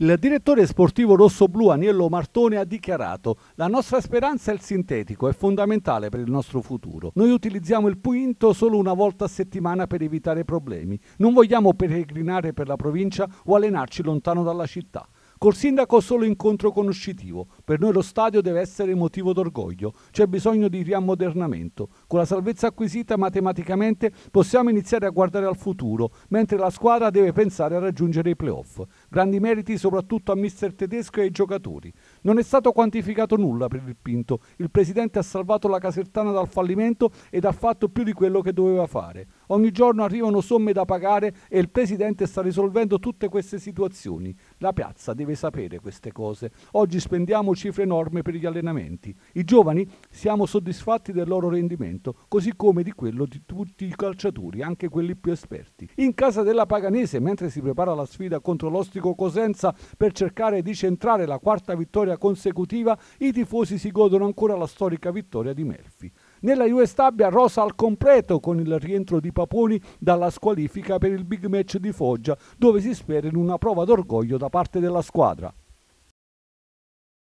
Il direttore sportivo rosso-blu Aniello Martone ha dichiarato «La nostra speranza è il sintetico, è fondamentale per il nostro futuro. Noi utilizziamo il Puinto solo una volta a settimana per evitare problemi. Non vogliamo peregrinare per la provincia o allenarci lontano dalla città». Col sindaco solo incontro conoscitivo, per noi lo stadio deve essere motivo d'orgoglio, c'è bisogno di riammodernamento. Con la salvezza acquisita matematicamente possiamo iniziare a guardare al futuro, mentre la squadra deve pensare a raggiungere i playoff. Grandi meriti soprattutto a mister tedesco e ai giocatori. Non è stato quantificato nulla per il Pinto, il presidente ha salvato la casertana dal fallimento ed ha fatto più di quello che doveva fare. Ogni giorno arrivano somme da pagare e il presidente sta risolvendo tutte queste situazioni. La piazza deve deve sapere queste cose. Oggi spendiamo cifre enormi per gli allenamenti. I giovani siamo soddisfatti del loro rendimento, così come di quello di tutti i calciatori, anche quelli più esperti. In casa della Paganese, mentre si prepara la sfida contro l'Ostico Cosenza per cercare di centrare la quarta vittoria consecutiva, i tifosi si godono ancora la storica vittoria di Melfi. Nella US Tabia rosa al completo con il rientro di Paponi dalla squalifica per il big match di Foggia, dove si spera in una prova d'orgoglio da parte della squadra.